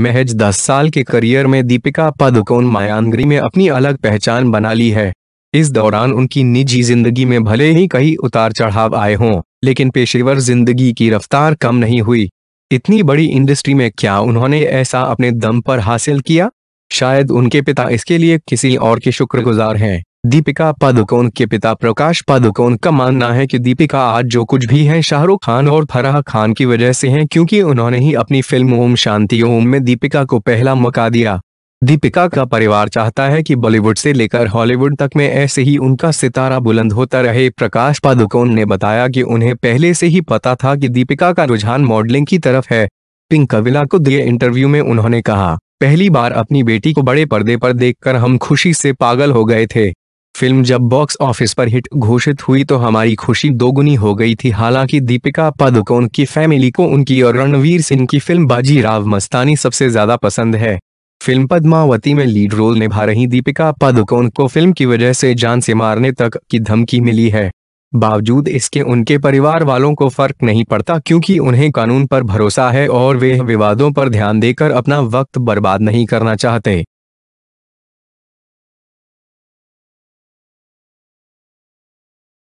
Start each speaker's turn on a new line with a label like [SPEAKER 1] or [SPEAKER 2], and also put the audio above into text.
[SPEAKER 1] महज 10 साल के करियर में दीपिका पादुकोण मायानगरी में अपनी अलग पहचान बना ली है इस दौरान उनकी निजी जिंदगी में भले ही कई उतार चढ़ाव आए हों लेकिन पेशेवर जिंदगी की रफ्तार कम नहीं हुई इतनी बड़ी इंडस्ट्री में क्या उन्होंने ऐसा अपने दम पर हासिल किया शायद उनके पिता इसके लिए किसी और के शुक्रगुजार हैं दीपिका पादुकोण के पिता प्रकाश पादुकोण का मानना है कि दीपिका आज जो कुछ भी हैं शाहरुख खान और फराह खान की वजह से हैं क्योंकि उन्होंने ही अपनी फिल्म ओम शांति ओम में दीपिका को पहला मौका दिया दीपिका का परिवार चाहता है कि बॉलीवुड से लेकर हॉलीवुड तक में ऐसे ही उनका सितारा बुलंद होता रहे प्रकाश पादुकोण ने बताया कि उन्हें पहले से ही पता था कि दीपिका का रुझान मॉडलिंग की तरफ है पिंक कविला को दिए इंटरव्यू में उन्होंने कहा पहली बार अपनी बेटी को बड़े पर्दे पर देखकर हम खुशी से पागल हो गए थे फिल्म जब बॉक्स ऑफिस पर हिट घोषित हुई तो हमारी खुशी दोगुनी हो गई थी हालांकि दीपिका पादुकोण की फैमिली को उनकी और रणवीर सिंह की फिल्म बाजीराव मस्तानी सबसे ज्यादा पसंद है फिल्म पद्मावती में लीड रोल निभा रही दीपिका पादुकोण को फिल्म की वजह से जान से मारने तक की धमकी मिली है बावजूद इसके उनके परिवार वालों को फर्क नहीं पड़ता क्योंकि उन्हें कानून पर भरोसा है और वे विवादों पर ध्यान देकर अपना वक्त बर्बाद नहीं करना चाहते